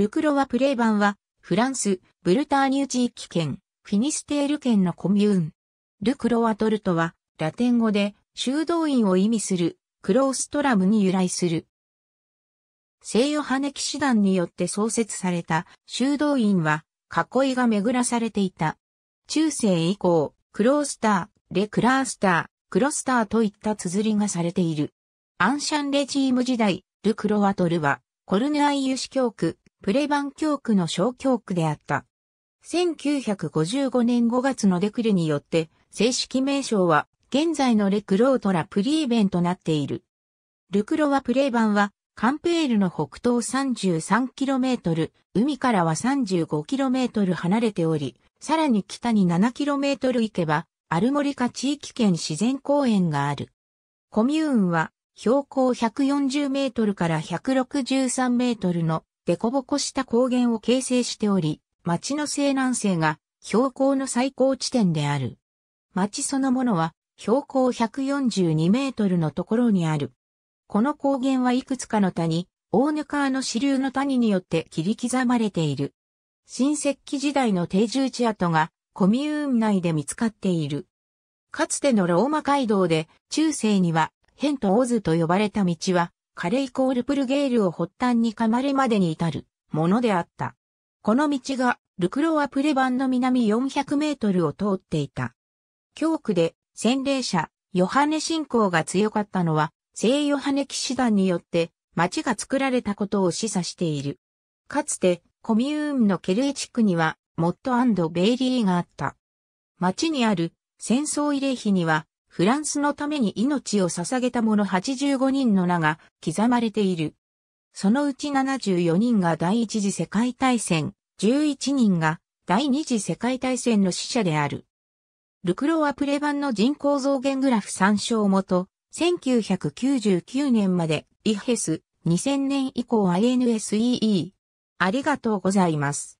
ルクロワプレイ版は、フランス、ブルターニュ地域圏、フィニステール圏のコミューン。ルクロワトルトは、ラテン語で、修道院を意味する、クローストラムに由来する。西ヨハネ騎士団によって創設された修道院は、囲いが巡らされていた。中世以降、クロースター、レクラースター、クロスターといった綴りがされている。アンシャンレジーム時代、ルクロワトルは、コルヌアイユ司教区、プレバン教区の小教区であった。1955年5月のレクルによって、正式名称は、現在のレクロートラプリーベンとなっている。ルクロはプレバンは、カンペールの北東 33km、海からは 35km 離れており、さらに北に 7km 行けば、アルモリカ地域圏自然公園がある。コミューンは、標高140メートルから163メートルの凸凹した高原を形成しており、町の西南西が標高の最高地点である。町そのものは標高142メートルのところにある。この高原はいくつかの谷、大ヌ川の支流の谷によって切り刻まれている。新石器時代の定住地跡がコミューン内で見つかっている。かつてのローマ街道で中世にはヘントオズと呼ばれた道はカレイコールプルゲールを発端に噛まれまでに至るものであった。この道がルクロワプレバンの南400メートルを通っていた。教区で洗礼者ヨハネ信仰が強かったのは聖ヨハネ騎士団によって町が作られたことを示唆している。かつてコミューンのケルエ地区にはモットベイリーがあった。町にある戦争慰霊碑にはフランスのために命を捧げた者85人の名が刻まれている。そのうち74人が第一次世界大戦、11人が第二次世界大戦の死者である。ルクロワプレ版の人口増減グラフ参照元、1999年まで、イヘス、2000年以降 INSEE。ありがとうございます。